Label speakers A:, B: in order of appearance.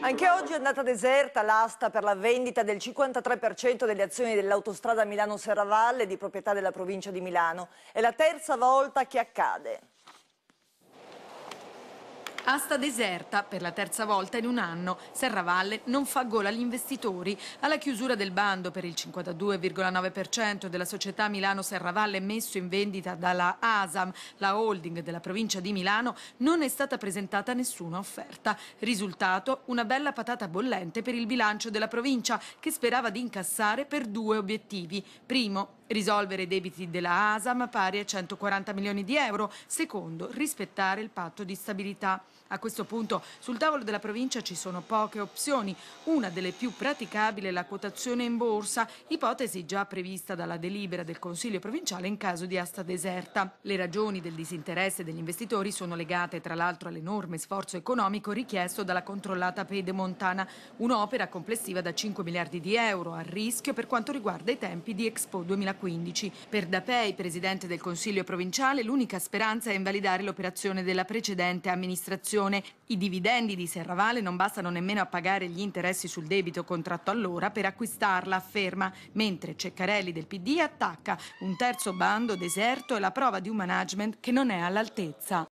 A: Anche oggi è andata deserta l'asta per la vendita del 53% delle azioni dell'autostrada Milano-Serravalle di proprietà della provincia di Milano. È la terza volta che accade.
B: Asta deserta per la terza volta in un anno. Serravalle non fa gola agli investitori. Alla chiusura del bando per il 52,9% della società Milano Serravalle messo in vendita dalla ASAM, la holding della provincia di Milano, non è stata presentata nessuna offerta. Risultato, una bella patata bollente per il bilancio della provincia che sperava di incassare per due obiettivi. Primo, risolvere i debiti della ASAM pari a 140 milioni di euro. Secondo, rispettare il patto di stabilità. A questo punto sul tavolo della provincia ci sono poche opzioni, una delle più praticabili è la quotazione in borsa, ipotesi già prevista dalla delibera del Consiglio provinciale in caso di asta deserta. Le ragioni del disinteresse degli investitori sono legate tra l'altro all'enorme sforzo economico richiesto dalla controllata Pedemontana, un'opera complessiva da 5 miliardi di euro a rischio per quanto riguarda i tempi di Expo 2015. Per Dapei, presidente del Consiglio provinciale, l'unica speranza è invalidare l'operazione della precedente amministrazione transazione. I dividendi di Serravalle non bastano nemmeno a pagare gli interessi sul debito contratto allora per acquistarla, afferma, mentre Ceccarelli del PD attacca un terzo bando deserto e la prova di un management che non è all'altezza.